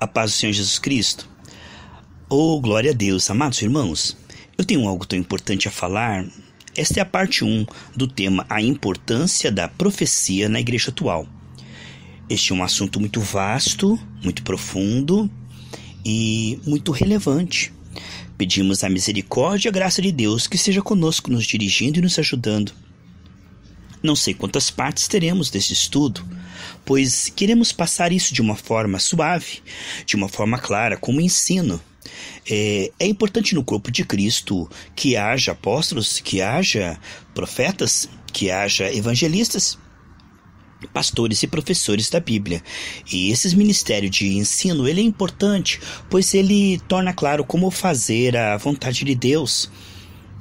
A paz do Senhor Jesus Cristo. Oh, glória a Deus, amados irmãos. Eu tenho algo tão importante a falar. Esta é a parte 1 do tema A importância da profecia na igreja atual. Este é um assunto muito vasto, muito profundo e muito relevante. Pedimos a misericórdia e a graça de Deus que seja conosco, nos dirigindo e nos ajudando. Não sei quantas partes teremos deste estudo, pois queremos passar isso de uma forma suave, de uma forma clara, como ensino. É, é importante no corpo de Cristo que haja apóstolos, que haja profetas, que haja evangelistas, pastores e professores da Bíblia. E esse ministério de ensino ele é importante, pois ele torna claro como fazer a vontade de Deus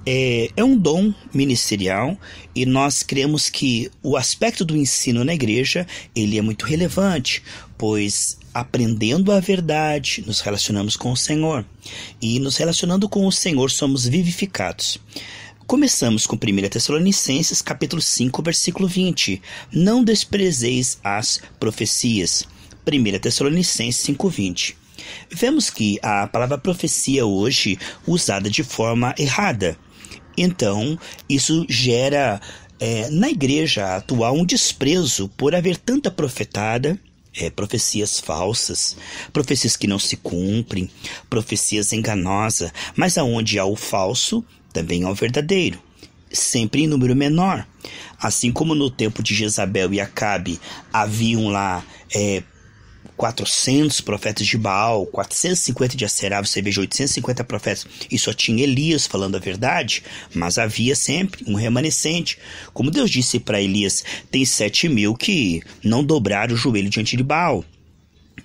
é, é um dom ministerial e nós cremos que o aspecto do ensino na igreja ele é muito relevante, pois aprendendo a verdade, nos relacionamos com o Senhor e nos relacionando com o Senhor somos vivificados. Começamos com 1 Tessalonicenses, capítulo 5, versículo 20. Não desprezeis as profecias. 1 Tessalonicenses 20. Vemos que a palavra profecia hoje usada de forma errada. Então, isso gera é, na igreja atual um desprezo por haver tanta profetada. É, profecias falsas, profecias que não se cumprem, profecias enganosas, mas aonde há o falso, também há o verdadeiro, sempre em número menor. Assim como no tempo de Jezabel e Acabe haviam lá é, 400 profetas de Baal, 450 de Aserá, você veja 850 profetas, e só tinha Elias falando a verdade, mas havia sempre um remanescente. Como Deus disse para Elias, tem 7 mil que não dobraram o joelho diante de Baal.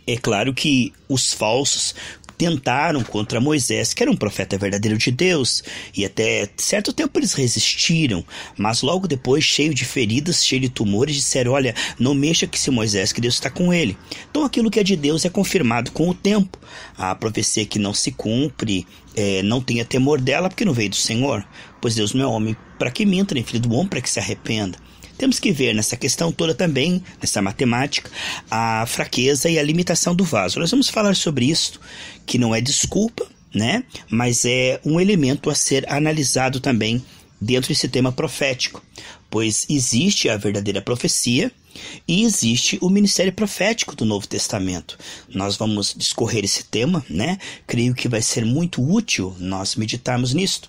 É claro que os falsos atentaram contra Moisés, que era um profeta verdadeiro de Deus, e até certo tempo eles resistiram, mas logo depois, cheio de feridas, cheio de tumores, disseram: Olha, não mexa que se Moisés, que Deus está com ele. Então aquilo que é de Deus é confirmado com o tempo. A profecia que não se cumpre, é, não tenha temor dela, porque não veio do Senhor, pois Deus não é homem para que minta, nem filho do homem para que se arrependa. Temos que ver nessa questão toda também, nessa matemática, a fraqueza e a limitação do vaso. Nós vamos falar sobre isso, que não é desculpa, né? Mas é um elemento a ser analisado também dentro desse tema profético, pois existe a verdadeira profecia e existe o ministério profético do Novo Testamento. Nós vamos discorrer esse tema, né? Creio que vai ser muito útil nós meditarmos nisto.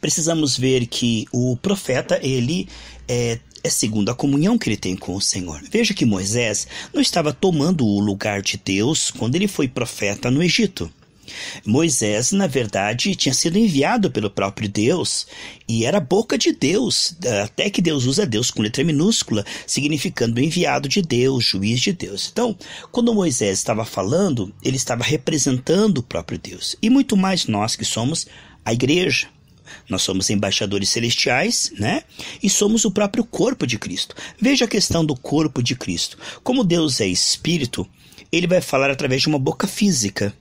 Precisamos ver que o profeta ele é, é segundo a comunhão que ele tem com o Senhor. Veja que Moisés não estava tomando o lugar de Deus quando ele foi profeta no Egito. Moisés, na verdade, tinha sido enviado pelo próprio Deus e era boca de Deus, até que Deus usa Deus com letra minúscula, significando enviado de Deus, juiz de Deus. Então, quando Moisés estava falando, ele estava representando o próprio Deus e muito mais nós que somos a igreja. Nós somos embaixadores celestiais, né? E somos o próprio corpo de Cristo. Veja a questão do corpo de Cristo. Como Deus é espírito, ele vai falar através de uma boca física.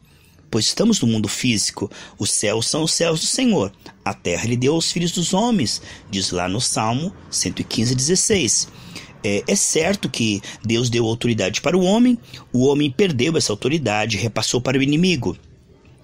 Pois estamos no mundo físico, os céus são os céus do Senhor, a terra ele deu aos filhos dos homens, diz lá no Salmo 115, 16. É, é, certo que Deus deu autoridade para o homem, o homem perdeu essa autoridade, repassou para o inimigo.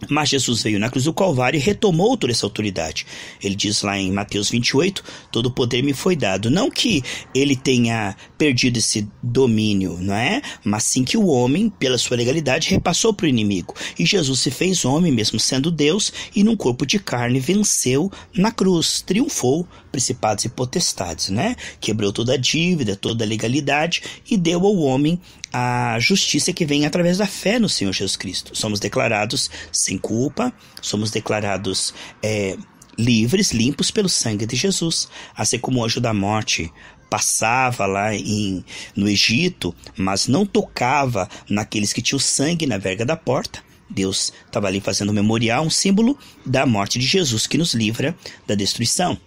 Mas Jesus veio na cruz do Calvário e retomou toda essa autoridade. Ele diz lá em Mateus 28: Todo poder me foi dado. Não que ele tenha perdido esse domínio, não é? Mas sim que o homem, pela sua legalidade, repassou para o inimigo. E Jesus se fez homem, mesmo sendo Deus, e num corpo de carne venceu na cruz, triunfou principados e potestades, né? Quebrou toda a dívida, toda a legalidade e deu ao homem a justiça que vem através da fé no Senhor Jesus Cristo. Somos declarados sem culpa, somos declarados é, livres, limpos pelo sangue de Jesus, assim como o anjo da morte passava lá em, no Egito, mas não tocava naqueles que tinham sangue na verga da porta. Deus estava ali fazendo um memorial, um símbolo da morte de Jesus que nos livra da destruição.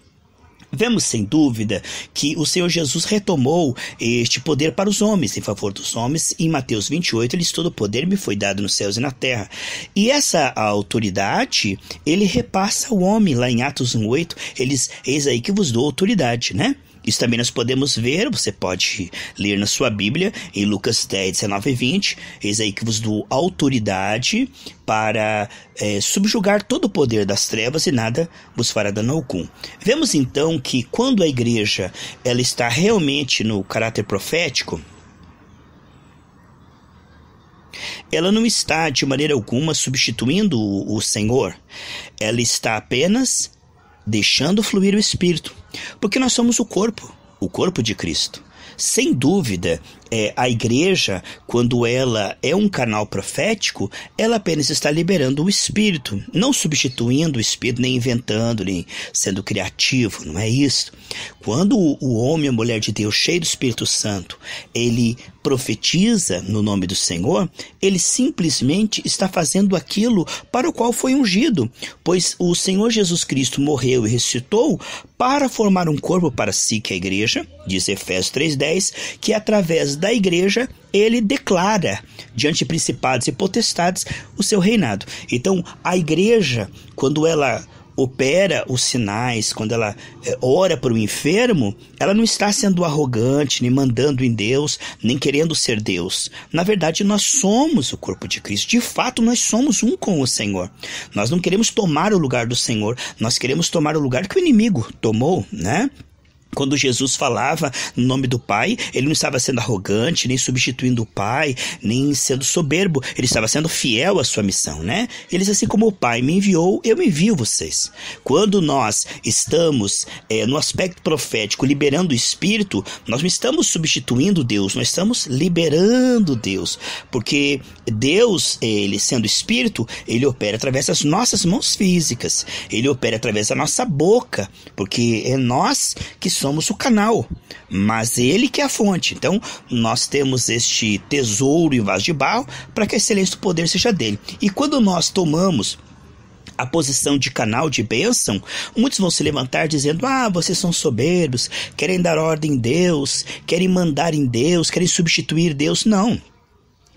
Vemos sem dúvida que o Senhor Jesus retomou este poder para os homens, em favor dos homens. Em Mateus 28, ele diz: Todo poder me foi dado nos céus e na terra. E essa autoridade, ele repassa ao homem. Lá em Atos 1,8, eles: Eis aí que vos dou autoridade, né? Isso também nós podemos ver, você pode ler na sua Bíblia, em Lucas 10, 19 e 20, eis aí que vos dou autoridade para é, subjugar todo o poder das trevas e nada vos fará dano algum. Vemos então que quando a igreja ela está realmente no caráter profético, ela não está de maneira alguma substituindo o, o Senhor, ela está apenas deixando fluir o espírito, porque nós somos o corpo, o corpo de Cristo. Sem dúvida, é, a igreja, quando ela é um canal profético, ela apenas está liberando o espírito, não substituindo o espírito, nem inventando, nem sendo criativo, não é isso. Quando o homem e a mulher de Deus, cheio do Espírito Santo, ele profetiza no nome do Senhor, ele simplesmente está fazendo aquilo para o qual foi ungido, pois o Senhor Jesus Cristo morreu e ressuscitou para formar um corpo para si, que é a igreja, diz Efésios 3,10, que através da igreja, ele declara diante de principados e potestades o seu reinado. Então, a igreja, quando ela opera os sinais, quando ela eh, ora para o enfermo, ela não está sendo arrogante, nem mandando em Deus, nem querendo ser Deus. Na verdade, nós somos o corpo de Cristo. De fato, nós somos um com o Senhor. Nós não queremos tomar o lugar do Senhor, nós queremos tomar o lugar que o inimigo tomou, né? Quando Jesus falava no nome do Pai, ele não estava sendo arrogante, nem substituindo o Pai, nem sendo soberbo, ele estava sendo fiel à sua missão, né? Eles assim como o Pai me enviou, eu me envio vocês. Quando nós estamos é, no aspecto profético liberando o Espírito, nós não estamos substituindo Deus, nós estamos liberando Deus, porque Deus, é, ele sendo Espírito, ele opera através das nossas mãos físicas, ele opera através da nossa boca, porque é nós que somos o canal, mas ele que é a fonte. Então, nós temos este tesouro em vaso de barro para que a excelência do poder seja dele. E quando nós tomamos a posição de canal de bênção, muitos vão se levantar dizendo: Ah, vocês são soberbos, querem dar ordem em Deus, querem mandar em Deus, querem substituir Deus. Não.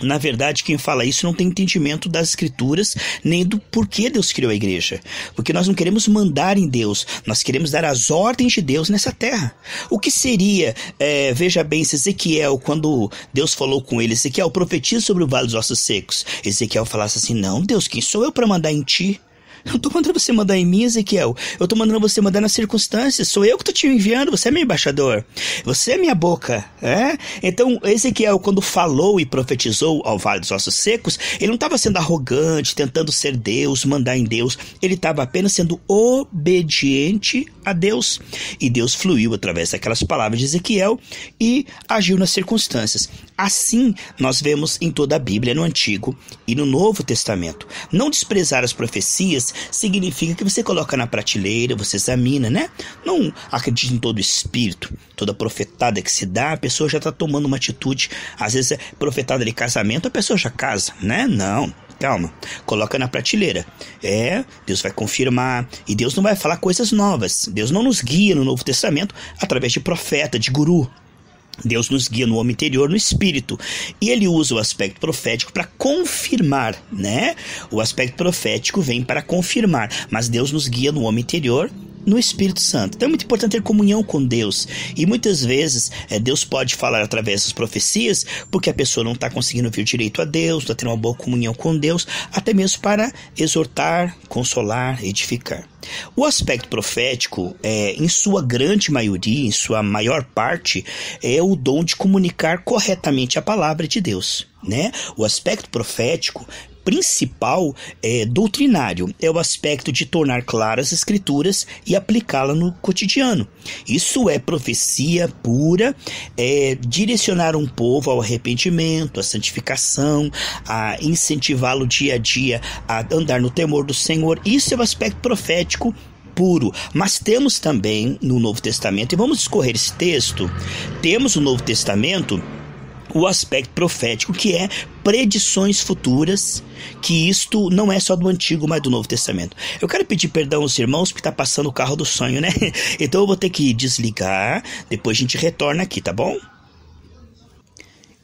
Na verdade, quem fala isso não tem entendimento das escrituras nem do porquê Deus criou a igreja. Porque nós não queremos mandar em Deus, nós queremos dar as ordens de Deus nessa terra. O que seria, é, veja bem, se Ezequiel, quando Deus falou com ele, Ezequiel, profetiza sobre o vale dos ossos secos. Ezequiel falasse assim: Não, Deus, quem sou eu para mandar em ti? Não tô mandando você mandar em mim, Ezequiel. Eu tô mandando você mandar nas circunstâncias. Sou eu que tô te enviando, você é meu embaixador. Você é minha boca, é? Então, Ezequiel, quando falou e profetizou ao Vale dos Ossos Secos, ele não estava sendo arrogante, tentando ser Deus, mandar em Deus. Ele estava apenas sendo obediente a Deus. E Deus fluiu através daquelas palavras de Ezequiel e agiu nas circunstâncias. Assim, nós vemos em toda a Bíblia, no Antigo e no Novo Testamento. Não desprezar as profecias significa que você coloca na prateleira, você examina, né? Não acredite em todo espírito, toda profetada que se dá, a pessoa já está tomando uma atitude. Às vezes é profetada de casamento, a pessoa já casa, né? Não. Calma, coloca na prateleira. É, Deus vai confirmar e Deus não vai falar coisas novas. Deus não nos guia no Novo Testamento através de profeta, de guru, Deus nos guia no homem interior, no espírito. E ele usa o aspecto profético para confirmar, né? O aspecto profético vem para confirmar, mas Deus nos guia no homem interior, no Espírito Santo. Então é muito importante ter comunhão com Deus. E muitas vezes é, Deus pode falar através das profecias, porque a pessoa não está conseguindo ouvir direito a Deus, está tendo uma boa comunhão com Deus, até mesmo para exortar, consolar, edificar. O aspecto profético, é, em sua grande maioria, em sua maior parte, é o dom de comunicar corretamente a palavra de Deus. Né? O aspecto profético principal é, doutrinário é o aspecto de tornar claras as escrituras e aplicá las no cotidiano. Isso é profecia pura, é direcionar um povo ao arrependimento, à santificação, a incentivá-lo dia a dia a andar no temor do Senhor. Isso é o aspecto profético puro. Mas temos também no Novo Testamento, e vamos escorrer esse texto, temos o Novo Testamento o aspecto profético, que é predições futuras, que isto não é só do Antigo, mas do Novo Testamento. Eu quero pedir perdão aos irmãos que tá passando o carro do sonho, né? Então eu vou ter que desligar, depois a gente retorna aqui, tá bom?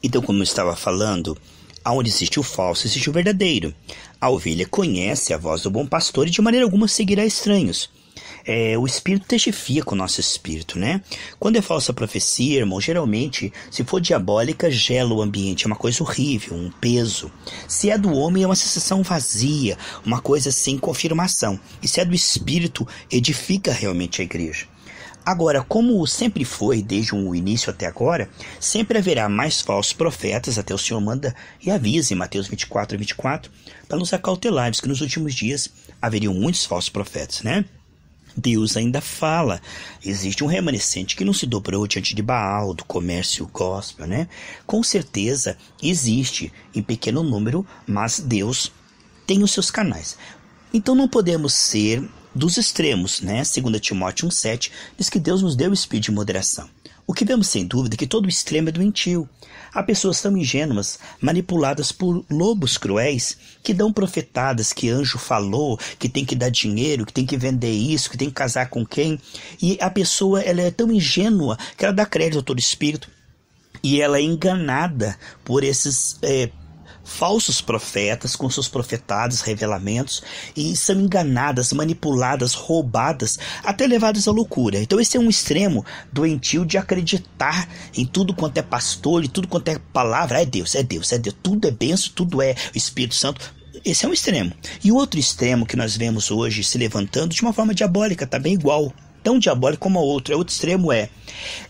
Então, como eu estava falando, aonde existe o falso, existe o verdadeiro. A ovelha conhece a voz do bom pastor e de maneira alguma seguirá estranhos é, o Espírito testifica o nosso espírito, né? Quando é falsa profecia, irmão, geralmente, se for diabólica, gela o ambiente, é uma coisa horrível, um peso. Se é do homem, é uma sensação vazia, uma coisa sem confirmação. E se é do Espírito, edifica realmente a igreja. Agora, como sempre foi desde o início até agora, sempre haverá mais falsos profetas, até o Senhor manda e avisa em Mateus 24 24, para nos acautelarmos que nos últimos dias haveriam muitos falsos profetas, né? Deus ainda fala. Existe um remanescente que não se dobrou diante de Baal, do comércio gospel, né? Com certeza existe, em pequeno número, mas Deus tem os seus canais. Então não podemos ser dos extremos, né? Segunda Timóteo 1,7 diz que Deus nos deu o espírito de moderação. O que vemos sem dúvida é que todo extremo é doentio. Há pessoas tão ingênuas, manipuladas por lobos cruéis, que dão profetadas que anjo falou, que tem que dar dinheiro, que tem que vender isso, que tem que casar com quem. E a pessoa ela é tão ingênua que ela dá crédito a todo espírito. E ela é enganada por esses é, falsos profetas com seus profetados, revelamentos, e são enganadas, manipuladas, roubadas, até levadas à loucura. Então, esse é um extremo doentio de acreditar em tudo quanto é pastor, e tudo quanto é palavra. é Deus, é Deus, é Deus. Tudo é benção, tudo é Espírito Santo. Esse é um extremo. E outro extremo que nós vemos hoje se levantando de uma forma diabólica, tá bem igual tão diabólico como a outra. O outro extremo é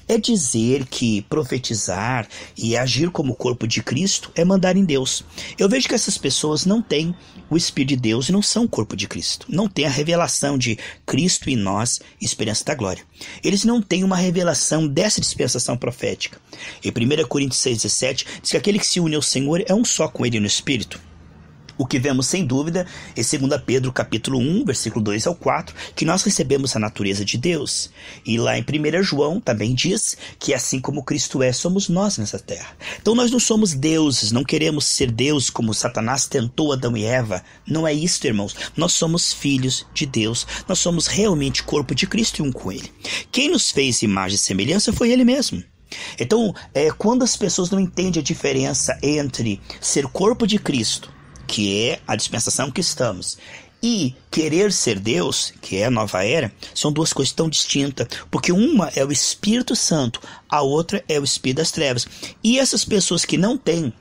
é dizer que profetizar e agir como corpo de Cristo é mandar em Deus. Eu vejo que essas pessoas não têm o Espírito de Deus e não são o corpo de Cristo. Não têm a revelação de Cristo em nós, esperança da glória. Eles não têm uma revelação dessa dispensação profética. Em 1 Coríntios 6,17 diz que aquele que se une ao Senhor é um só com ele no Espírito. O que vemos sem dúvida é 2 Pedro capítulo 1, versículo 2 ao 4, que nós recebemos a natureza de Deus. E lá em 1 João também diz que assim como Cristo é, somos nós nessa terra. Então nós não somos deuses, não queremos ser Deus como Satanás tentou Adão e Eva. Não é isso, irmãos. Nós somos filhos de Deus. Nós somos realmente corpo de Cristo e um com ele. Quem nos fez imagem e semelhança foi ele mesmo. Então, é, quando as pessoas não entendem a diferença entre ser corpo de Cristo que é a dispensação que estamos, e querer ser Deus, que é a nova era, são duas coisas tão distintas, porque uma é o Espírito Santo, a outra é o Espírito das Trevas. E essas pessoas que não têm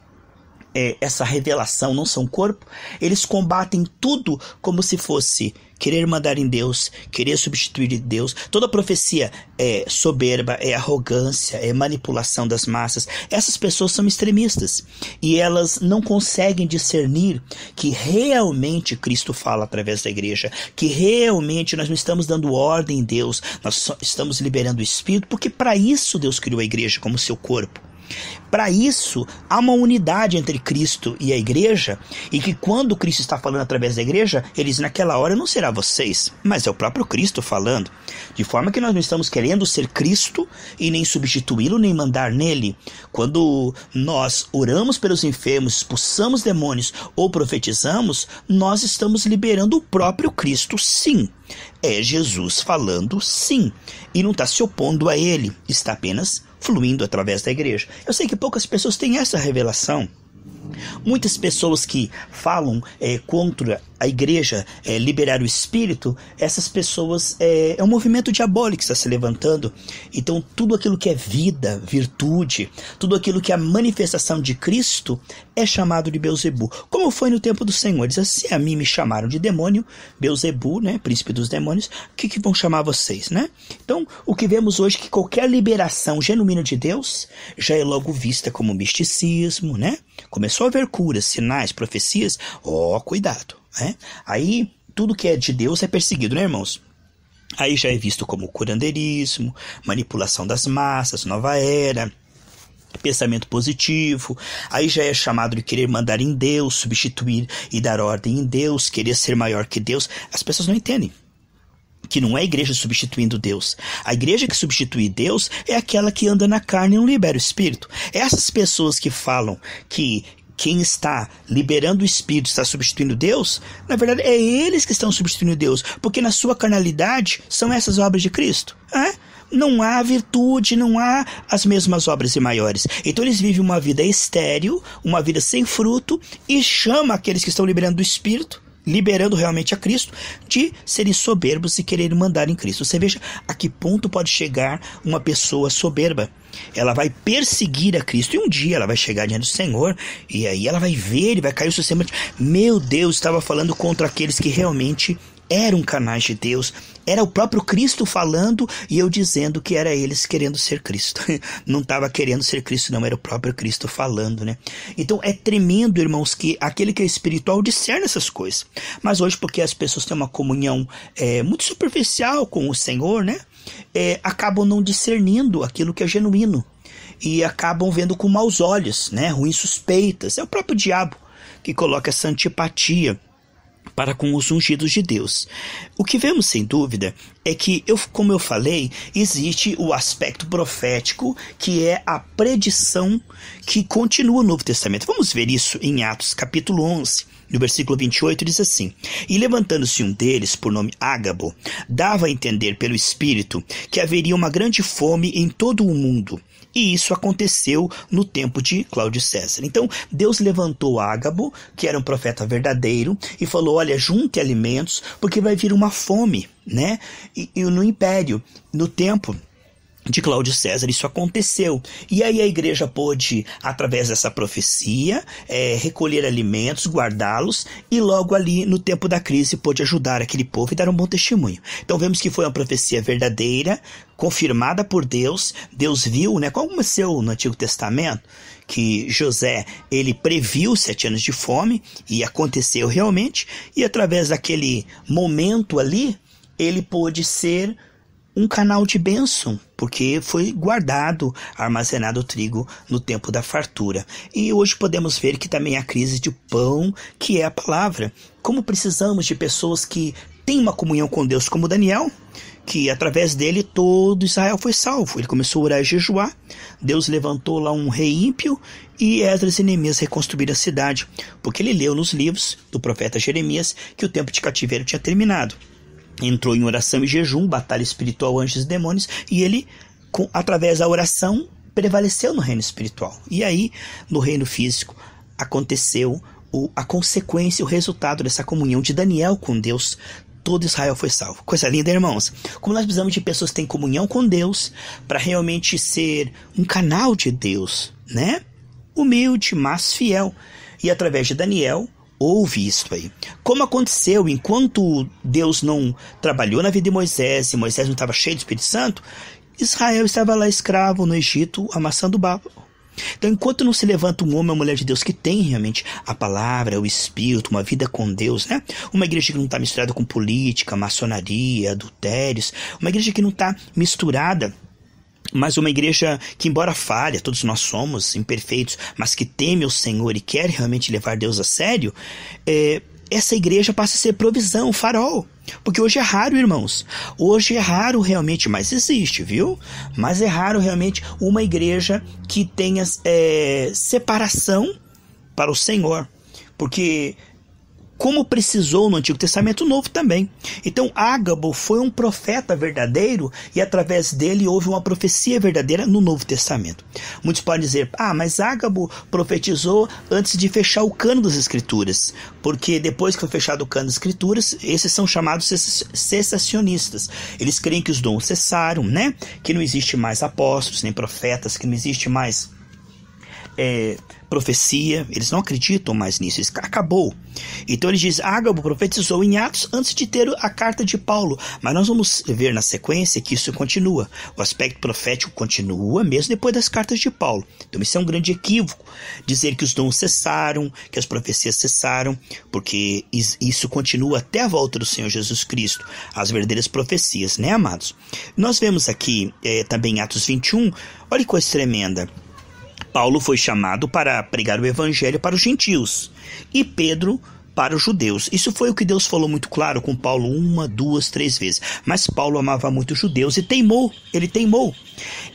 é, essa revelação, não são corpo, eles combatem tudo como se fosse querer mandar em Deus, querer substituir Deus. Toda profecia é soberba, é arrogância, é manipulação das massas. Essas pessoas são extremistas e elas não conseguem discernir que realmente Cristo fala através da igreja, que realmente nós não estamos dando ordem em Deus, nós estamos liberando o Espírito, porque para isso Deus criou a igreja como seu corpo. Para isso, há uma unidade entre Cristo e a igreja, e que quando Cristo está falando através da igreja, ele diz: naquela hora não será vocês, mas é o próprio Cristo falando. De forma que nós não estamos querendo ser Cristo e nem substituí-lo, nem mandar nele. Quando nós oramos pelos enfermos, expulsamos demônios ou profetizamos, nós estamos liberando o próprio Cristo, sim. É Jesus falando sim, e não está se opondo a ele, está apenas fluindo através da igreja. Eu sei que poucas pessoas têm essa revelação Muitas pessoas que falam é, contra a igreja é, liberar o espírito, essas pessoas. É, é um movimento diabólico que está se levantando. Então, tudo aquilo que é vida, virtude, tudo aquilo que é a manifestação de Cristo é chamado de Beuzebu. Como foi no tempo do Senhor? Diz assim: a mim me chamaram de demônio, Beuzebu, né, príncipe dos demônios, o que, que vão chamar vocês, né? Então, o que vemos hoje é que qualquer liberação genuína de Deus já é logo vista como misticismo, né? Começou só ver curas, sinais, profecias, ó, oh, cuidado, né? Aí tudo que é de Deus é perseguido, né, irmãos? Aí já é visto como curanderismo, manipulação das massas, nova era, pensamento positivo, aí já é chamado de querer mandar em Deus, substituir e dar ordem em Deus, querer ser maior que Deus. As pessoas não entendem que não é a igreja substituindo Deus. A igreja que substitui Deus é aquela que anda na carne e não libera o espírito. É essas pessoas que falam que quem está liberando o espírito, está substituindo Deus, na verdade é eles que estão substituindo Deus, porque na sua carnalidade são essas obras de Cristo. É? não há virtude, não há as mesmas obras e maiores. Então eles vivem uma vida estéril, uma vida sem fruto, e chama aqueles que estão liberando o Espírito liberando realmente a Cristo, de serem soberbos e quererem mandar em Cristo. Você veja a que ponto pode chegar uma pessoa soberba. Ela vai perseguir a Cristo e um dia ela vai chegar diante do Senhor e aí ela vai ver e vai cair o seu semblante. Meu Deus, estava falando contra aqueles que realmente eram canais de Deus, era o próprio Cristo falando e eu dizendo que era eles querendo ser Cristo. Não estava querendo ser Cristo, não, era o próprio Cristo falando, né? Então é tremendo, irmãos, que aquele que é espiritual discerne essas coisas. Mas hoje, porque as pessoas têm uma comunhão é, muito superficial com o Senhor, né? É, acabam não discernindo aquilo que é genuíno e acabam vendo com maus olhos, né? Ruins suspeitas. É o próprio diabo que coloca essa antipatia para com os ungidos de Deus. O que vemos sem dúvida é que, eu, como eu falei, existe o aspecto profético, que é a predição que continua no Novo Testamento. Vamos ver isso em Atos capítulo 11. No versículo 28 diz assim: E levantando-se um deles, por nome Ágabo, dava a entender pelo Espírito que haveria uma grande fome em todo o mundo, e isso aconteceu no tempo de Cláudio César. Então, Deus levantou Ágabo, que era um profeta verdadeiro, e falou: Olha, junte alimentos, porque vai vir uma fome, né? E, e no império, no tempo de Cláudio César. Isso aconteceu. E aí a igreja pôde, através dessa profecia, é, recolher alimentos, guardá-los e logo ali, no tempo da crise, pôde ajudar aquele povo e dar um bom testemunho. Então vemos que foi uma profecia verdadeira, confirmada por Deus. Deus viu, né, como é aconteceu no Antigo Testamento, que José ele previu sete anos de fome e aconteceu realmente. E através daquele momento ali, ele pôde ser um canal de bênção, porque foi guardado, armazenado o trigo no tempo da fartura. E hoje podemos ver que também a crise de pão, que é a palavra. Como precisamos de pessoas que têm uma comunhão com Deus, como Daniel, que através dele todo Israel foi salvo. Ele começou a orar e jejuar. Deus levantou lá um rei ímpio e Esdras e Neemias reconstruíram a cidade, porque ele leu nos livros do profeta Jeremias que o tempo de cativeiro tinha terminado entrou em oração e jejum, batalha espiritual, anjos e demônios, e ele, com, através da oração, prevaleceu no reino espiritual. E aí, no reino físico, aconteceu o, a consequência, o resultado dessa comunhão de Daniel com Deus. Todo Israel foi salvo. Coisa linda, irmãos. Como nós precisamos de pessoas que têm comunhão com Deus para realmente ser um canal de Deus, né? Humilde, mas fiel. E através de Daniel, Houve isto aí. Como aconteceu enquanto Deus não trabalhou na vida de Moisés, e Moisés não estava cheio do Espírito Santo, Israel estava lá escravo no Egito, amassando babo. Então, enquanto não se levanta um homem ou mulher de Deus que tem realmente a palavra, o espírito, uma vida com Deus, né? Uma igreja que não está misturada com política, maçonaria, adultérios, uma igreja que não está misturada mas uma igreja que, embora falha, todos nós somos imperfeitos, mas que teme o Senhor e quer realmente levar Deus a sério, é, essa igreja passa a ser provisão, farol. Porque hoje é raro, irmãos. Hoje é raro realmente, mas existe, viu? Mas é raro realmente uma igreja que tenha é, separação para o Senhor. Porque como precisou no Antigo Testamento Novo também. Então, Ágabo foi um profeta verdadeiro e através dele houve uma profecia verdadeira no Novo Testamento. Muitos podem dizer: "Ah, mas Ágabo profetizou antes de fechar o cano das Escrituras", porque depois que foi fechado o cano das Escrituras, esses são chamados cessacionistas. Eles creem que os dons cessaram, né? Que não existe mais apóstolos nem profetas, que não existe mais é, profecia, eles não acreditam mais nisso, isso acabou. Então ele diz: Ágabo profetizou em Atos antes de ter a carta de Paulo, mas nós vamos ver na sequência que isso continua. O aspecto profético continua mesmo depois das cartas de Paulo. Então isso é um grande equívoco dizer que os dons cessaram, que as profecias cessaram, porque isso continua até a volta do Senhor Jesus Cristo, as verdadeiras profecias, né, amados? Nós vemos aqui é, também em Atos 21, olha que coisa tremenda. Paulo foi chamado para pregar o evangelho para os gentios e Pedro para os judeus. Isso foi o que Deus falou muito claro com Paulo uma, duas, três vezes. Mas Paulo amava muito os judeus e teimou, ele teimou.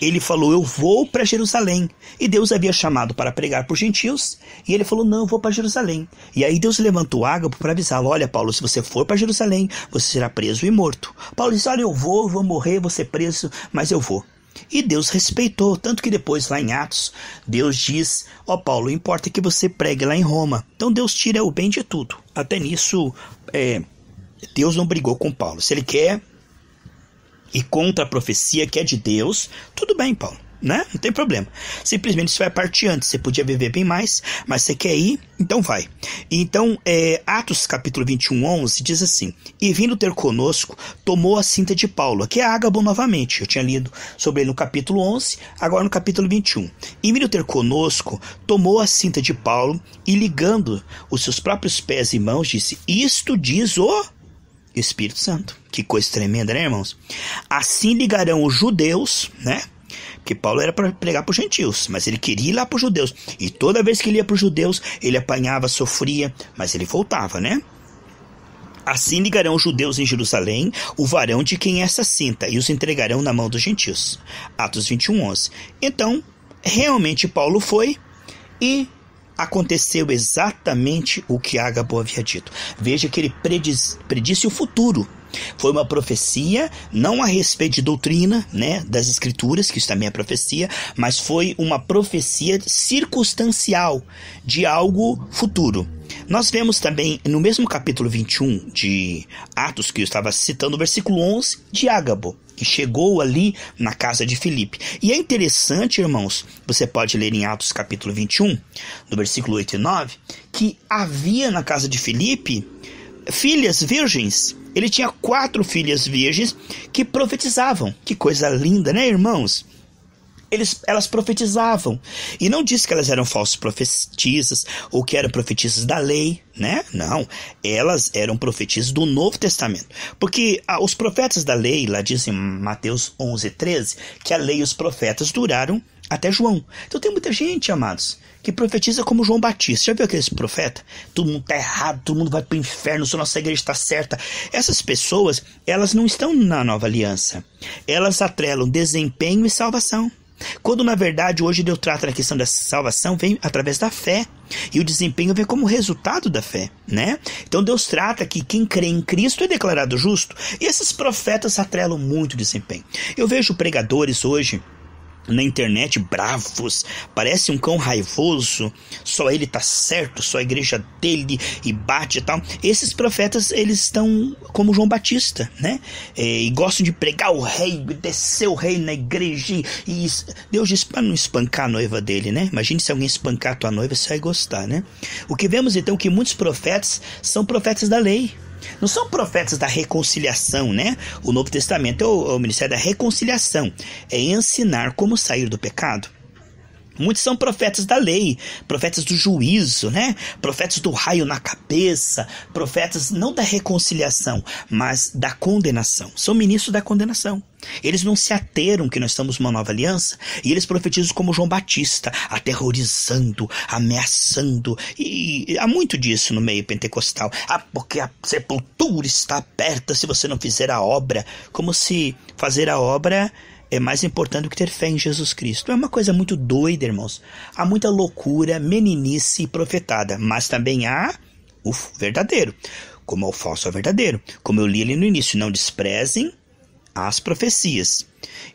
Ele falou: Eu vou para Jerusalém. E Deus havia chamado para pregar para os gentios, e ele falou: Não, eu vou para Jerusalém. E aí Deus levantou Ágapo para avisá-lo: Olha, Paulo, se você for para Jerusalém, você será preso e morto. Paulo disse: Olha, eu vou, vou morrer, vou ser preso, mas eu vou. E Deus respeitou, tanto que depois lá em Atos, Deus diz: Ó oh, Paulo, importa que você pregue lá em Roma. Então Deus tira o bem de tudo. Até nisso, é, Deus não brigou com Paulo. Se ele quer ir contra a profecia que é de Deus, tudo bem, Paulo né? Não tem problema. Simplesmente isso vai partir antes. Você podia viver bem mais, mas você quer ir, então vai. Então, é, Atos capítulo 21, 11 diz assim: E vindo ter conosco, tomou a cinta de Paulo. Aqui é Ágabo novamente. Eu tinha lido sobre ele no capítulo 11, agora no capítulo 21. E vindo ter conosco, tomou a cinta de Paulo e ligando os seus próprios pés e mãos, disse: Isto diz o. Espírito Santo. Que coisa tremenda, né, irmãos? Assim ligarão os judeus, né? que Paulo era para pregar para os gentios, mas ele queria ir lá para os judeus. E toda vez que ele ia para os judeus, ele apanhava, sofria, mas ele voltava, né? Assim ligarão os judeus em Jerusalém o varão de quem é essa cinta e os entregarão na mão dos gentios. Atos 21, 11. Então, realmente Paulo foi e aconteceu exatamente o que Agabo havia dito. Veja que ele prediz, predisse o futuro. Foi uma profecia, não a respeito de doutrina, né, das escrituras, que isso também é profecia, mas foi uma profecia circunstancial de algo futuro. Nós vemos também no mesmo capítulo 21 de Atos, que eu estava citando, o versículo 11 de Ágabo, que chegou ali na casa de Filipe. E é interessante, irmãos, você pode ler em Atos capítulo 21, do versículo 8 e 9, que havia na casa de Filipe filhas virgens. Ele tinha quatro filhas virgens que profetizavam. Que coisa linda, né, irmãos? Eles, elas profetizavam. E não diz que elas eram falsos profetisas ou que eram profetisas da lei, né? Não. Elas eram profetisas do Novo Testamento. Porque ah, os profetas da lei, lá diz em Mateus 11, 13, que a lei e os profetas duraram até João. Então tem muita gente, amados, que profetiza como João Batista. Já viu aquele profeta? Todo mundo tá errado, todo mundo vai o inferno, só nossa igreja está certa. Essas pessoas, elas não estão na nova aliança. Elas atrelam desempenho e salvação. Quando na verdade hoje Deus trata da questão da salvação vem através da fé e o desempenho vem como resultado da fé, né? Então Deus trata que quem crê em Cristo é declarado justo e esses profetas atrelam muito desempenho. Eu vejo pregadores hoje na internet bravos, parece um cão raivoso, só ele tá certo, só a igreja dele e bate e tal. Esses profetas, eles estão como João Batista, né? É, e, gostam de pregar o rei, descer o rei na igreja e Deus disse para não espancar a noiva dele, né? Imagine se alguém espancar a tua noiva, você vai gostar, né? O que vemos então é que muitos profetas são profetas da lei, não são profetas da reconciliação, né? O Novo Testamento é o, é o ministério da reconciliação, é ensinar como sair do pecado. Muitos são profetas da lei, profetas do juízo, né? Profetas do raio na cabeça, profetas não da reconciliação, mas da condenação. São ministros da condenação. Eles não se ateram que nós estamos uma nova aliança e eles profetizam como João Batista, aterrorizando, ameaçando. E, e há muito disso no meio pentecostal. Ah, porque a sepultura está aberta se você não fizer a obra. Como se fazer a obra é mais importante do que ter fé em Jesus Cristo. É uma coisa muito doida, irmãos. Há muita loucura, meninice profetada, mas também há o verdadeiro, como é o falso ao verdadeiro. Como eu li ali no início, não desprezem as profecias.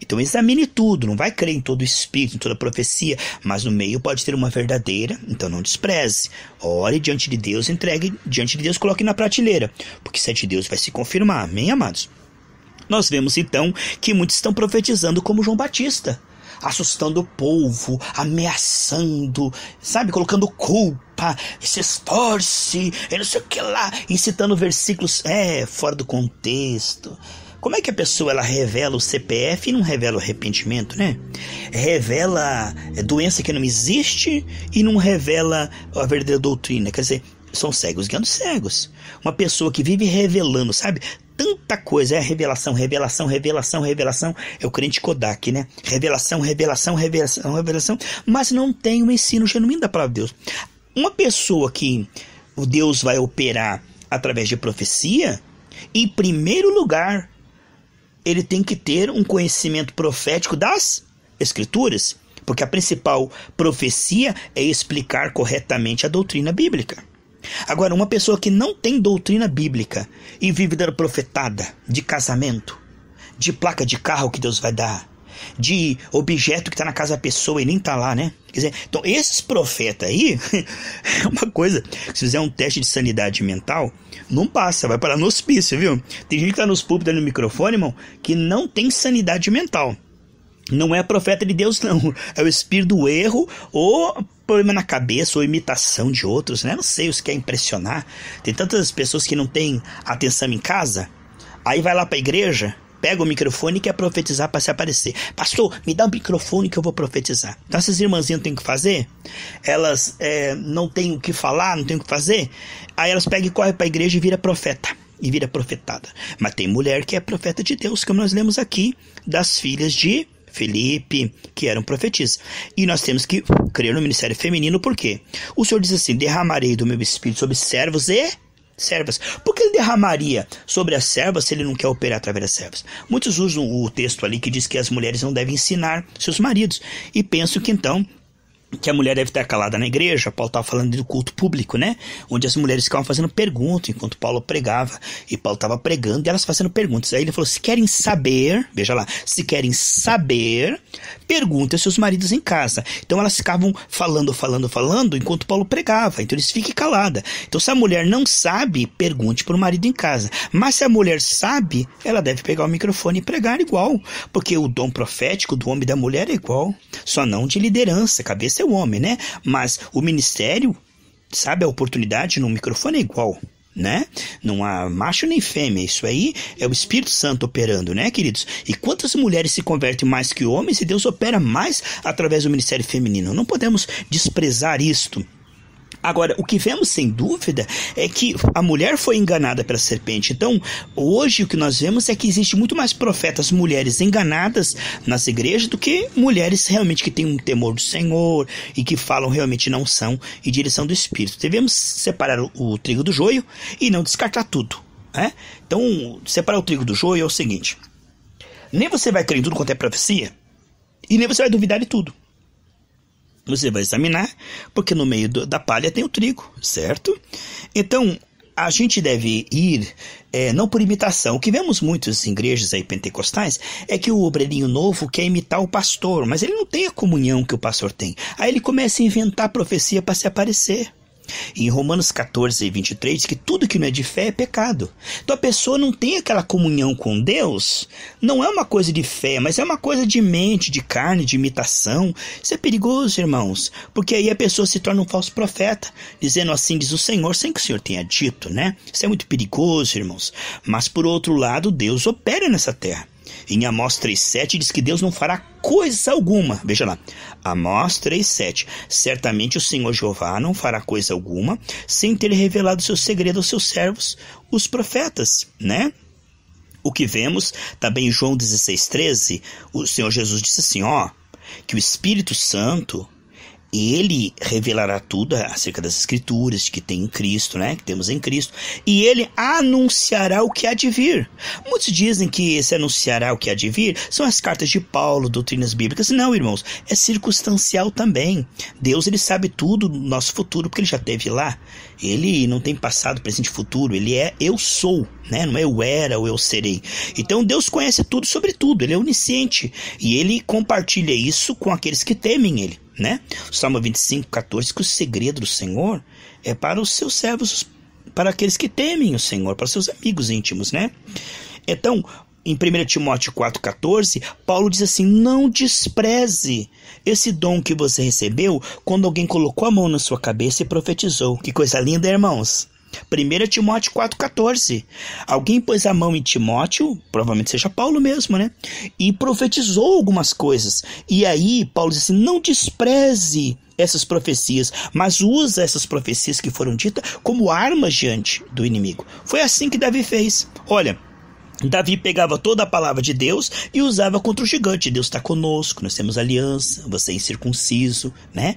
Então examine tudo, não vai crer em todo o espírito, em toda profecia, mas no meio pode ter uma verdadeira, então não despreze. Ore diante de Deus, entregue diante de Deus, coloque na prateleira, porque se é de Deus vai se confirmar. Amém, amados? Nós vemos então que muitos estão profetizando como João Batista, assustando o povo, ameaçando, sabe, colocando culpa, se esforce, e não sei o que lá, incitando versículos é fora do contexto. Como é que a pessoa ela revela o CPF e não revela o arrependimento, né? Revela é, doença que não existe e não revela a verdadeira doutrina. Quer dizer, são cegos guiando cegos. Uma pessoa que vive revelando, sabe? tanta coisa. É revelação, revelação, revelação, revelação. É o crente Kodak, né? Revelação, revelação, revelação, revelação. Mas não tem o um ensino genuíno da palavra de Deus. Uma pessoa que o Deus vai operar através de profecia, em primeiro lugar, ele tem que ter um conhecimento profético das Escrituras, porque a principal profecia é explicar corretamente a doutrina bíblica. Agora, uma pessoa que não tem doutrina bíblica e vive dando profetada de casamento, de placa de carro que Deus vai dar, de objeto que está na casa da pessoa e nem está lá, né? Quer dizer, então esses profetas aí é uma coisa. Se fizer um teste de sanidade mental, não passa, vai parar no hospício, viu? Tem gente que está nos púlpitos no microfone, irmão, que não tem sanidade mental. Não é profeta de Deus, não. É o espírito do erro ou problema na cabeça ou imitação de outros, né? Não sei os que é impressionar. Tem tantas pessoas que não têm atenção em casa, aí vai lá para a igreja, pega o microfone e quer profetizar para se aparecer. Pastor, me dá o um microfone que eu vou profetizar. Então essas irmãzinhas têm que fazer, elas é, não têm o que falar, não têm o que fazer, aí elas pegam e correm para a igreja e vira profeta. E vira profetada. Mas tem mulher que é profeta de Deus, como nós lemos aqui, das filhas de Felipe, que eram profetisas. E nós temos que crer no ministério feminino, porque o Senhor diz assim: derramarei do meu espírito sobre servos e servas. Por que ele derramaria sobre as servas se ele não quer operar através das servas? Muitos usam o texto ali que diz que as mulheres não devem ensinar seus maridos e penso que então que a mulher deve estar calada na igreja, Paulo estava falando do culto público, né? Onde as mulheres ficavam fazendo perguntas enquanto Paulo pregava. E Paulo estava pregando e elas fazendo perguntas. Aí ele falou: se querem saber, veja lá, se querem saber, pergunta seus maridos em casa. Então elas ficavam falando, falando, falando enquanto Paulo pregava. Então eles fiquem calada. Então se a mulher não sabe, pergunte para o marido em casa. Mas se a mulher sabe, ela deve pegar o microfone e pregar igual. Porque o dom profético do homem e da mulher é igual. Só não de liderança, cabeça ser o homem, né? Mas o ministério, sabe, a oportunidade no microfone é igual né? Não há macho nem fêmea, isso aí é o Espírito Santo operando, né, queridos? E quantas mulheres se convertem mais que homens e Deus opera mais através do ministério feminino? Não podemos desprezar isto. Agora, o que vemos sem dúvida é que a mulher foi enganada pela serpente. Então, hoje o que nós vemos é que existe muito mais profetas mulheres enganadas nas igrejas do que mulheres realmente que têm um temor do Senhor e que falam realmente não são e direção do Espírito. Devemos separar o trigo do joio e não descartar tudo. Né? Então, separar o trigo do joio é o seguinte: nem você vai crer em tudo quanto é profecia, e nem você vai duvidar de tudo. Você vai examinar, porque no meio do, da palha tem o trigo, certo? Então, a gente deve ir é, não por imitação. O que vemos muitos igrejas aí pentecostais é que o obreirinho novo quer imitar o pastor, mas ele não tem a comunhão que o pastor tem. Aí ele começa a inventar profecia para se aparecer. Em Romanos 14, 23, que tudo que não é de fé é pecado. Então a pessoa não tem aquela comunhão com Deus, não é uma coisa de fé, mas é uma coisa de mente, de carne, de imitação. Isso é perigoso, irmãos, porque aí a pessoa se torna um falso profeta, dizendo assim diz o Senhor, sem que o Senhor tenha dito, né? Isso é muito perigoso, irmãos. Mas por outro lado, Deus opera nessa terra. Em Amós 3,7 diz que Deus não fará coisa alguma. Veja lá, Amós 3,7. Certamente o Senhor Jeová não fará coisa alguma sem ter revelado seu segredo aos seus servos, os profetas, né? O que vemos também em João 16,13, o Senhor Jesus disse assim: ó, que o Espírito Santo ele revelará tudo acerca das escrituras que tem em Cristo, né? Que temos em Cristo, e ele anunciará o que há de vir. Muitos dizem que esse anunciará o que há de vir são as cartas de Paulo, doutrinas bíblicas. Não, irmãos, é circunstancial também. Deus ele sabe tudo do nosso futuro porque ele já teve lá. Ele não tem passado, presente e futuro, ele é eu sou, né? Não é eu era ou eu serei. Então Deus conhece tudo sobre tudo, ele é onisciente e ele compartilha isso com aqueles que temem ele né? O Salmo 25, 14, que o segredo do Senhor é para os seus servos, para aqueles que temem o Senhor, para os seus amigos íntimos, né? Então, em 1 Timóteo 4,14, Paulo diz assim: Não despreze esse dom que você recebeu quando alguém colocou a mão na sua cabeça e profetizou. Que coisa linda, irmãos! 1 Timóteo 4,14. Alguém pôs a mão em Timóteo, provavelmente seja Paulo mesmo, né? E profetizou algumas coisas. E aí, Paulo diz assim: não despreze essas profecias, mas usa essas profecias que foram ditas como armas diante do inimigo. Foi assim que Davi fez. Olha. Davi pegava toda a palavra de Deus e usava contra o gigante. Deus está conosco, nós temos aliança, você é incircunciso, né?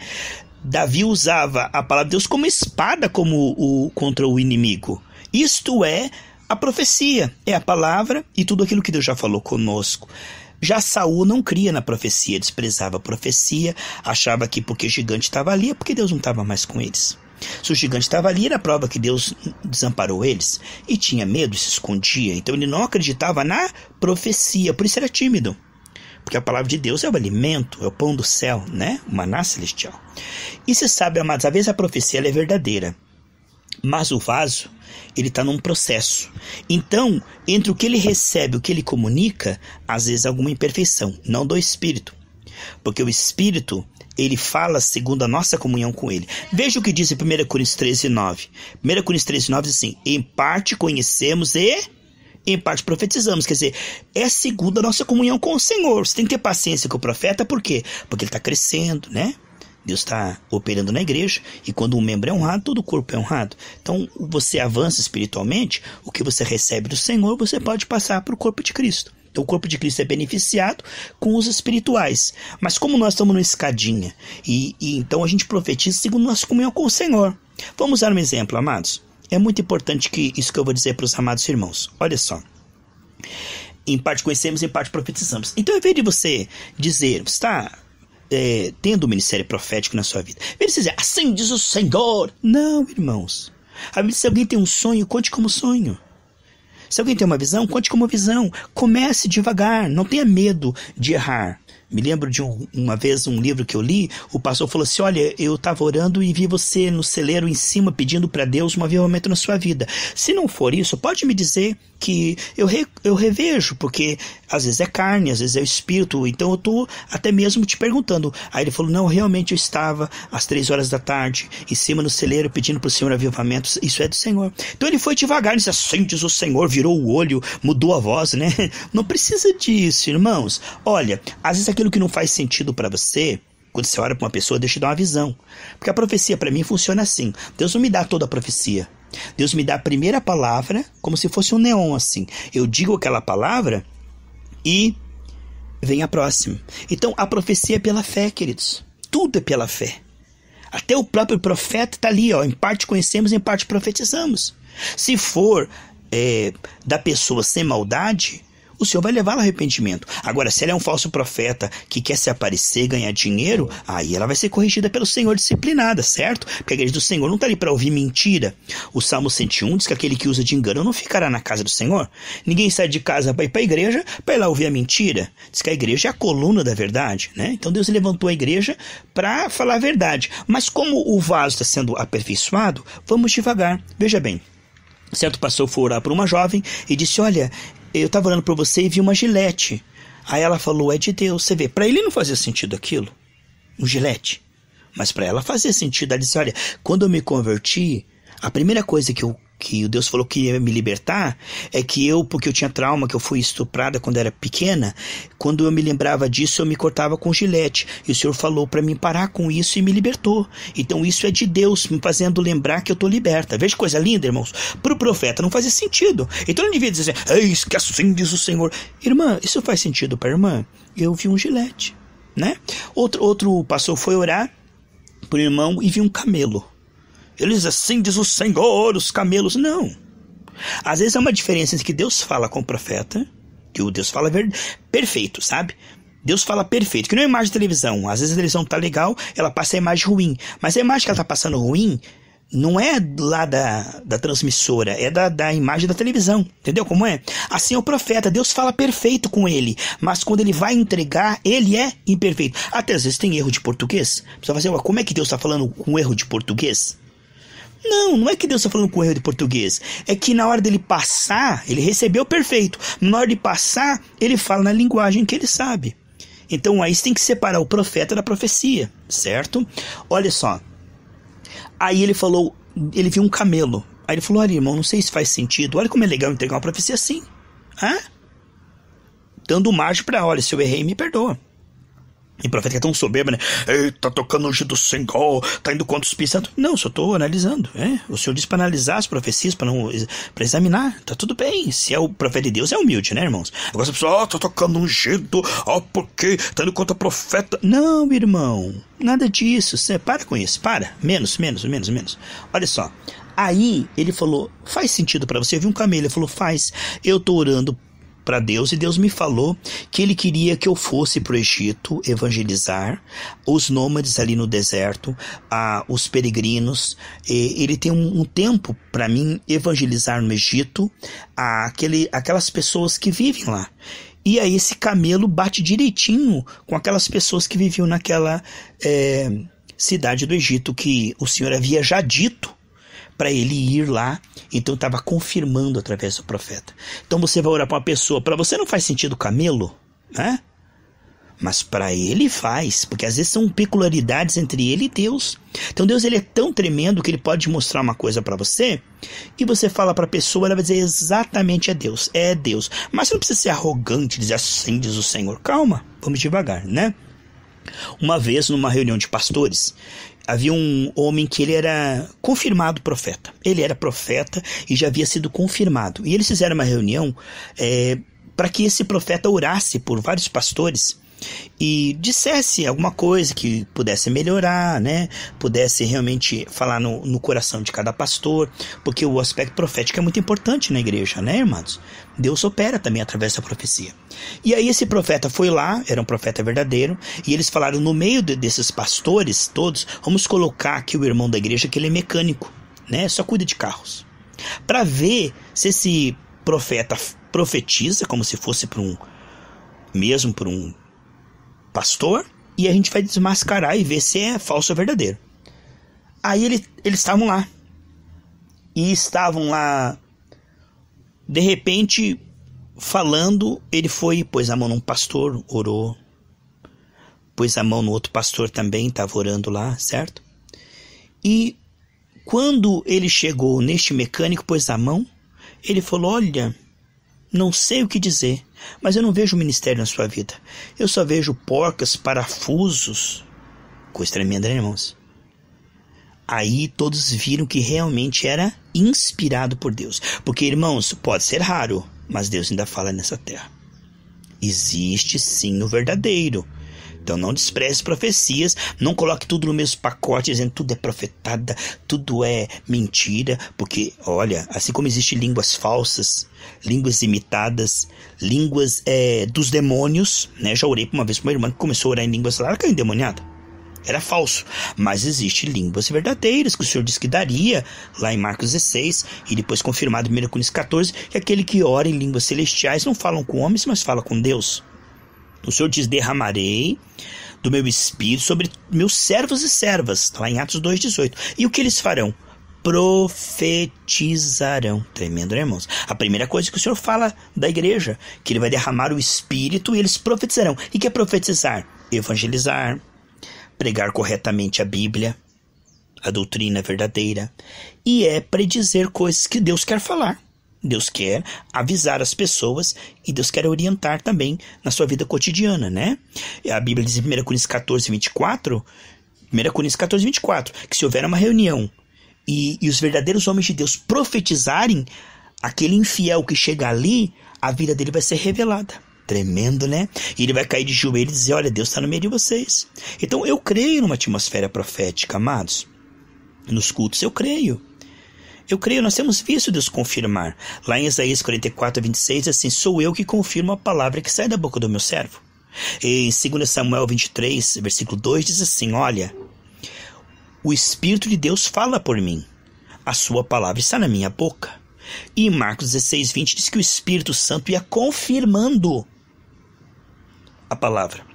Davi usava a palavra de Deus como espada como o, contra o inimigo. Isto é a profecia, é a palavra e tudo aquilo que Deus já falou conosco. Já Saul não cria na profecia, desprezava a profecia, achava que porque o gigante estava ali é porque Deus não estava mais com eles. Se o gigante estava ali, era prova que Deus desamparou eles e tinha medo, se escondia. Então ele não acreditava na profecia, por isso era tímido porque a palavra de Deus é o alimento, é o pão do céu, né? O maná celestial. E se sabe, amados, às vezes a profecia é verdadeira, mas o vaso, ele está num processo. Então, entre o que ele recebe e o que ele comunica, às vezes alguma imperfeição, não do espírito. Porque o espírito, ele fala segundo a nossa comunhão com ele. Veja o que diz em 1 Coríntios 13, 9. 1 Coríntios 13, 9 diz assim: Em parte conhecemos e em parte profetizamos. Quer dizer, é segundo a nossa comunhão com o Senhor. Você tem que ter paciência com o profeta, por quê? Porque ele está crescendo, né? Deus está operando na igreja e quando um membro é honrado, todo o corpo é honrado. Então, você avança espiritualmente, o que você recebe do Senhor, você pode passar para o corpo de Cristo. Então, o corpo de Cristo é beneficiado com os espirituais. Mas como nós estamos numa escadinha, e, e então a gente profetiza segundo nossa comunhão com o Senhor. Vamos usar um exemplo, amados. É muito importante que isso que eu vou dizer para os amados irmãos. Olha só. Em parte conhecemos, em parte profetizamos. Então, ao invés de você dizer, você está é, tendo um ministério profético na sua vida, ao invés de dizer, assim diz o Senhor. Não, irmãos. Se alguém tem um sonho, conte como sonho. Se alguém tem uma visão, conte como visão. Comece devagar, não tenha medo de errar. Me lembro de um, uma vez um livro que eu li, o pastor falou assim: Olha, eu estava orando e vi você no celeiro em cima pedindo para Deus um avivamento na sua vida. Se não for isso, pode me dizer que eu, re, eu revejo, porque às vezes é carne, às vezes é o espírito, então eu tô até mesmo te perguntando. Aí ele falou: Não, realmente eu estava às três horas da tarde, em cima no celeiro, pedindo para o Senhor avivamento, isso é do Senhor. Então ele foi devagar, ele disse: Assim diz o Senhor, virou o olho, mudou a voz, né? Não precisa disso, irmãos. Olha, às vezes aquilo que não faz sentido para você, quando você olha para uma pessoa, deixa eu dar uma visão. Porque a profecia para mim funciona assim: Deus não me dá toda a profecia. Deus me dá a primeira palavra, como se fosse um neon assim. Eu digo aquela palavra e vem a próxima. Então a profecia é pela fé, queridos. Tudo é pela fé. Até o próprio profeta está ali, ó. Em parte conhecemos, em parte profetizamos. Se for é, da pessoa sem maldade, o Senhor vai levá-la ao arrependimento. Agora, se ela é um falso profeta que quer se aparecer, ganhar dinheiro, aí ela vai ser corrigida pelo Senhor disciplinada, certo? Porque a igreja do Senhor não está ali para ouvir mentira. O Salmo 101 diz que aquele que usa de engano não ficará na casa do Senhor. Ninguém sai de casa para ir para a igreja para ir lá ouvir a mentira. Diz que a igreja é a coluna da verdade, né? Então Deus levantou a igreja para falar a verdade. Mas como o vaso está sendo aperfeiçoado, vamos devagar. Veja bem. Certo pastor foi orar para uma jovem e disse: Olha, eu estava olhando para você e vi uma gilete. Aí ela falou, é de Deus. Você vê, para ele não fazia sentido aquilo, um gilete. Mas para ela fazia sentido. Ela disse, olha, quando eu me converti, a primeira coisa que eu que o Deus falou que ia me libertar, é que eu, porque eu tinha trauma, que eu fui estuprada quando era pequena, quando eu me lembrava disso, eu me cortava com gilete. E o Senhor falou para mim parar com isso e me libertou. Então isso é de Deus, me fazendo lembrar que eu tô liberta. Veja que coisa linda, irmãos. Para o profeta não fazia sentido. Então ele devia dizer, assim, esquece que assim diz o Senhor. Irmã, isso faz sentido para irmã? Eu vi um gilete, né? Outro, outro pastor foi orar pro irmão e vi um camelo. Eles assim diz o Senhor, os camelos. Não. Às vezes há uma diferença entre que Deus fala com o profeta, que o Deus fala perfeito, sabe? Deus fala perfeito, que não é imagem de televisão. Às vezes a televisão tá legal, ela passa a imagem ruim. Mas a imagem que ela tá passando ruim não é lá da, da transmissora, é da, da imagem da televisão. Entendeu como é? Assim é o profeta, Deus fala perfeito com ele, mas quando ele vai entregar, ele é imperfeito. Até às vezes tem erro de português. Precisa fazer, assim, como é que Deus está falando com erro de português? Não, não é que Deus está falando com o erro de português. É que na hora dele passar, ele recebeu perfeito. Na hora de passar, ele fala na linguagem que ele sabe. Então aí você tem que separar o profeta da profecia, certo? Olha só. Aí ele falou, ele viu um camelo. Aí ele falou: Olha, irmão, não sei se faz sentido. Olha como é legal entregar uma profecia assim. Hã? Dando margem para: Olha, se eu errei, me perdoa. E o profeta é tão soberbo, né? Ei, tá tocando o do Senhor, tá indo contra o Espírito Santo. Não, só estou analisando. É? O Senhor diz para analisar as profecias, para não pra examinar. Tá tudo bem. Se é o profeta de Deus, é humilde, né, irmãos? Agora você pessoa, ó, ah, tá tocando um jeito, ó, quê? tá indo contra o profeta. Não, irmão, nada disso. Você para com isso, para. Menos, menos, menos, menos. Olha só. Aí ele falou: faz sentido para você. Eu vi um camelo. Ele falou: faz. Eu tô orando para Deus e Deus me falou que ele queria que eu fosse para o Egito evangelizar os nômades ali no deserto, a, os peregrinos. E, ele tem um, um tempo para mim evangelizar no Egito a, aquele, aquelas pessoas que vivem lá. E aí esse camelo bate direitinho com aquelas pessoas que viviam naquela é, cidade do Egito que o Senhor havia já dito para ele ir lá. Então estava confirmando através do profeta. Então você vai orar para uma pessoa, para você não faz sentido camelo, né? Mas para ele faz, porque às vezes são peculiaridades entre ele e Deus. Então Deus ele é tão tremendo que ele pode mostrar uma coisa para você e você fala para a pessoa, ela vai dizer exatamente é Deus, é Deus. Mas você não precisa ser arrogante, dizer assim diz o Senhor. Calma, vamos devagar, né? Uma vez numa reunião de pastores, havia um homem que ele era confirmado profeta. Ele era profeta e já havia sido confirmado. E eles fizeram uma reunião é, para que esse profeta orasse por vários pastores e dissesse alguma coisa que pudesse melhorar, né? Pudesse realmente falar no, no coração de cada pastor, porque o aspecto profético é muito importante na igreja, né, irmãos? Deus opera também através da profecia. E aí esse profeta foi lá, era um profeta verdadeiro, e eles falaram no meio de, desses pastores todos, vamos colocar aqui o irmão da igreja que ele é mecânico, né? Só cuida de carros. Para ver se esse profeta profetiza como se fosse para um mesmo para um pastor e a gente vai desmascarar e ver se é falso ou verdadeiro. Aí ele, eles estavam lá. E estavam lá. De repente, falando, ele foi, pôs a mão num pastor, orou. Pôs a mão no outro pastor também, estava orando lá, certo? E quando ele chegou neste mecânico, pôs a mão, ele falou: Olha, não sei o que dizer. Mas eu não vejo ministério na sua vida. Eu só vejo porcas, parafusos. Coisa tremenda, né, irmãos? Aí todos viram que realmente era inspirado por Deus. Porque, irmãos, pode ser raro, mas Deus ainda fala nessa terra. Existe sim o verdadeiro então não despreze profecias, não coloque tudo no mesmo pacote, dizendo tudo é profetada, tudo é mentira, porque olha, assim como existem línguas falsas, línguas imitadas, línguas é, dos demônios, né? Já orei uma vez para uma irmã que começou a orar em línguas lá, ela caiu endemoniada era falso. Mas existe línguas verdadeiras que o Senhor disse que daria lá em Marcos 16 e depois confirmado em 1 Coríntios 14 que aquele que ora em línguas celestiais não fala com homens, mas fala com Deus. O Senhor diz: derramarei do meu espírito sobre meus servos e servas. Está lá em Atos 2,18. E o que eles farão? Profetizarão. Tremendo, né, irmãos? A primeira coisa que o Senhor fala da igreja, que ele vai derramar o espírito e eles profetizarão. E que é profetizar? Evangelizar, pregar corretamente a Bíblia, a doutrina verdadeira, e é predizer coisas que Deus quer falar. Deus quer avisar as pessoas e Deus quer orientar também na sua vida cotidiana, né? A Bíblia diz em 1 Coríntios 14, 24, 1 Coríntios 14, 24, que se houver uma reunião e, e os verdadeiros homens de Deus profetizarem, aquele infiel que chega ali, a vida dele vai ser revelada. Tremendo, né? E ele vai cair de joelho e dizer: Olha, Deus está no meio de vocês. Então eu creio numa atmosfera profética, amados. Nos cultos eu creio. Eu creio, nós temos visto Deus confirmar. Lá em Isaías 44, 26, assim, sou eu que confirmo a palavra que sai da boca do meu servo. E em 2 Samuel 23, versículo 2, diz assim, olha, o Espírito de Deus fala por mim, a sua palavra está na minha boca. E em Marcos 16, 20, diz que o Espírito Santo ia confirmando a palavra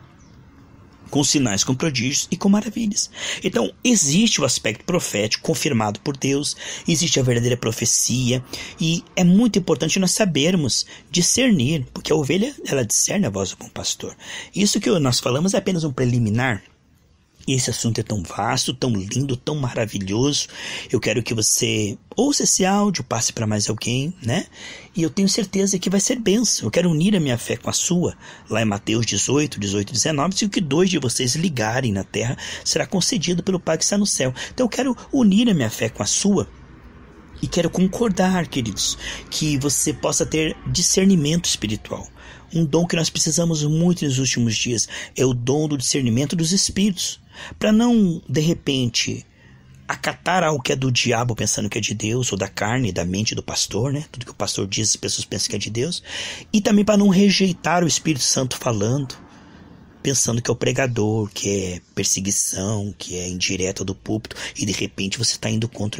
com sinais, com prodígios e com maravilhas. Então, existe o aspecto profético confirmado por Deus, existe a verdadeira profecia, e é muito importante nós sabermos discernir, porque a ovelha, ela discerne a voz do bom pastor. Isso que nós falamos é apenas um preliminar esse assunto é tão vasto, tão lindo, tão maravilhoso. Eu quero que você ouça esse áudio, passe para mais alguém, né? E eu tenho certeza que vai ser benção. Eu quero unir a minha fé com a sua, lá em Mateus 18, 18 e 19. Se o que dois de vocês ligarem na terra será concedido pelo Pai que está no céu. Então eu quero unir a minha fé com a sua. E quero concordar, queridos, que você possa ter discernimento espiritual um dom que nós precisamos muito nos últimos dias, é o dom do discernimento dos espíritos, para não de repente acatar algo que é do diabo pensando que é de Deus, ou da carne, da mente do pastor, né? Tudo que o pastor diz, as pessoas pensam que é de Deus. E também para não rejeitar o Espírito Santo falando, pensando que é o pregador, que é perseguição, que é indireta do púlpito, e de repente você está indo contra